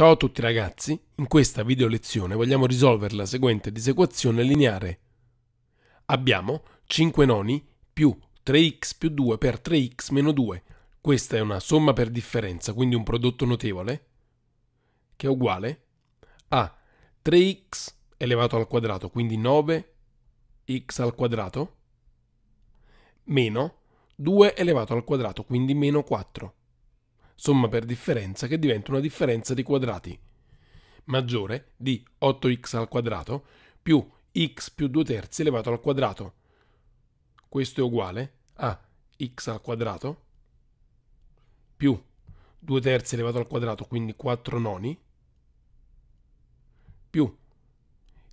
Ciao a tutti ragazzi, in questa video lezione vogliamo risolvere la seguente disequazione lineare. Abbiamo 5 noni più 3x più 2 per 3x meno 2. Questa è una somma per differenza, quindi un prodotto notevole, che è uguale a 3x elevato al quadrato, quindi 9x al quadrato, meno 2 elevato al quadrato, quindi meno 4 somma per differenza che diventa una differenza di quadrati, maggiore di 8x al quadrato più x più 2 terzi elevato al quadrato. Questo è uguale a x al quadrato più 2 terzi elevato al quadrato, quindi 4 noni, più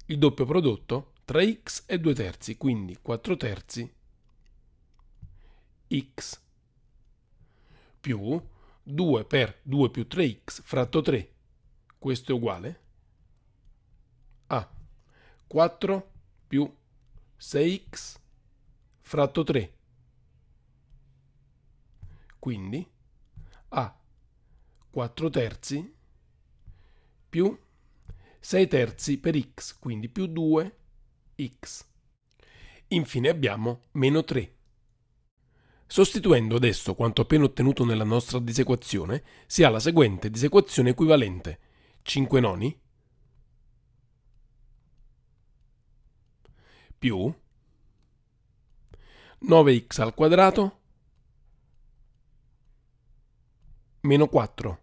il doppio prodotto tra x e 2 terzi, quindi 4 terzi x più 2 per 2 più 3x fratto 3. Questo è uguale a 4 più 6x fratto 3. Quindi a 4 terzi più 6 terzi per x, quindi più 2x. Infine abbiamo meno 3 Sostituendo adesso quanto appena ottenuto nella nostra disequazione, si ha la seguente disequazione equivalente 5 noni più 9x al quadrato meno 4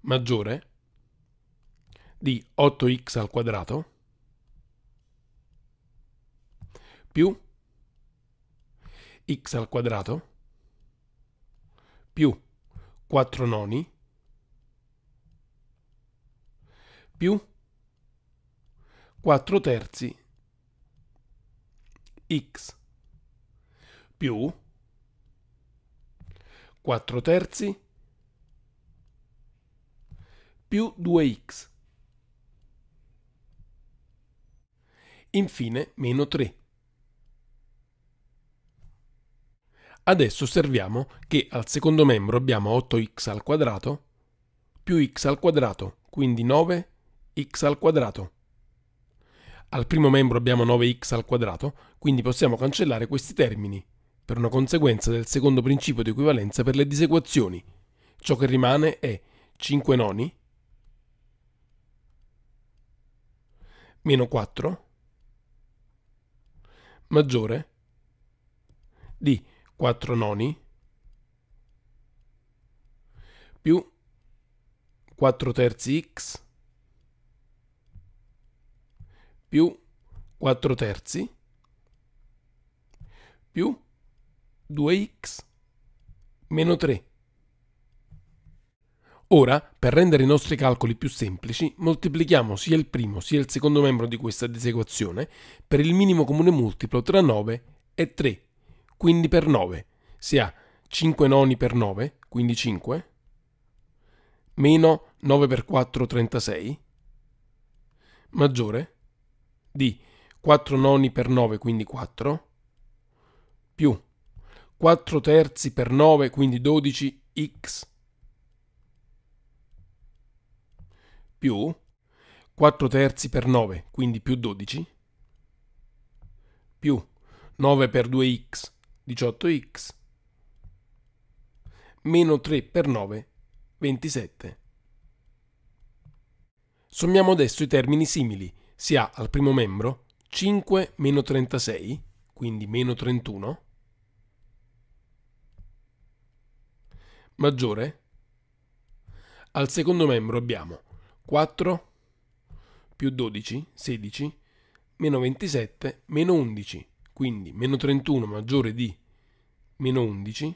maggiore di 8x al quadrato più x al quadrato più 4 noni più 4 terzi x più 4 terzi più 2x. Infine meno 3. Adesso osserviamo che al secondo membro abbiamo 8x al quadrato più x al quadrato, quindi 9x al quadrato. Al primo membro abbiamo 9x al quadrato, quindi possiamo cancellare questi termini, per una conseguenza del secondo principio di equivalenza per le disequazioni. Ciò che rimane è 5 noni meno 4 maggiore di 4 noni più 4 terzi x più 4 terzi più 2x meno 3. Ora, per rendere i nostri calcoli più semplici, moltiplichiamo sia il primo sia il secondo membro di questa disequazione per il minimo comune multiplo tra 9 e 3 quindi per 9 si ha 5 noni per 9, quindi 5, meno 9 per 4, 36, maggiore di 4 noni per 9, quindi 4, più 4 terzi per 9, quindi 12x, più 4 terzi per 9, quindi più 12, più 9 per 2x, 18x, meno 3 per 9, 27. Sommiamo adesso i termini simili. Si ha al primo membro 5 meno 36, quindi meno 31, maggiore. Al secondo membro abbiamo 4 più 12, 16, meno 27, meno 11, quindi meno 31 maggiore di meno 11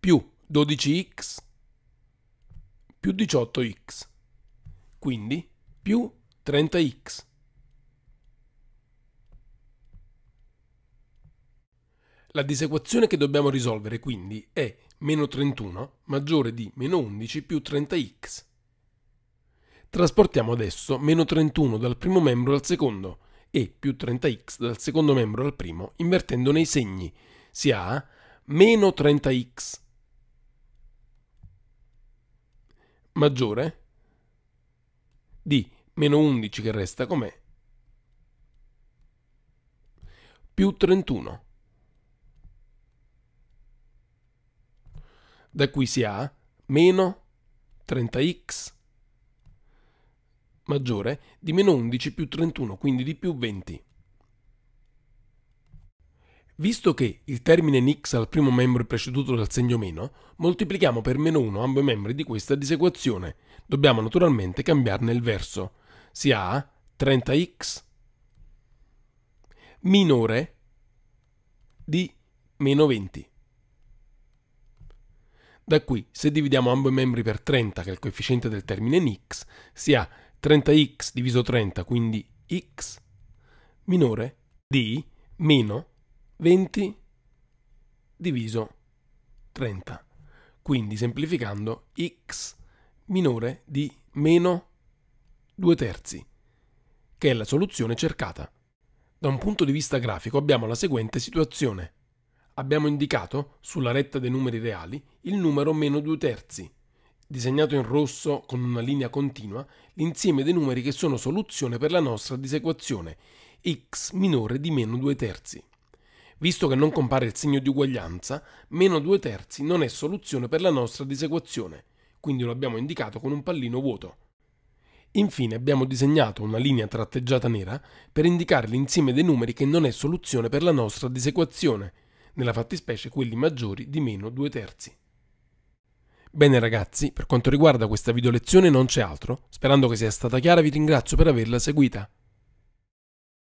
più 12x più 18x, quindi più 30x. La disequazione che dobbiamo risolvere quindi è meno 31 maggiore di meno 11 più 30x. Trasportiamo adesso meno 31 dal primo membro al secondo, e più 30x dal secondo membro al primo, invertendo nei segni. Si ha meno 30x maggiore di meno 11 che resta com'è più 31. Da qui si ha meno 30x maggiore di meno 11 più 31, quindi di più 20. Visto che il termine in x al primo membro è preceduto dal segno meno, moltiplichiamo per meno 1 ambo i membri di questa disequazione. Dobbiamo naturalmente cambiarne il verso. Si ha 30x minore di meno 20. Da qui, se dividiamo ambo i membri per 30, che è il coefficiente del termine in x, si ha 30x diviso 30, quindi x minore di meno 20 diviso 30. Quindi semplificando x minore di meno 2 terzi, che è la soluzione cercata. Da un punto di vista grafico abbiamo la seguente situazione. Abbiamo indicato, sulla retta dei numeri reali, il numero meno 2 terzi, disegnato in rosso con una linea continua, l'insieme dei numeri che sono soluzione per la nostra disequazione, x minore di meno 2 terzi. Visto che non compare il segno di uguaglianza, meno 2 terzi non è soluzione per la nostra disequazione, quindi lo abbiamo indicato con un pallino vuoto. Infine abbiamo disegnato una linea tratteggiata nera per indicare l'insieme dei numeri che non è soluzione per la nostra disequazione, nella fattispecie quelli maggiori di meno 2 terzi. Bene ragazzi, per quanto riguarda questa video lezione non c'è altro, sperando che sia stata chiara vi ringrazio per averla seguita.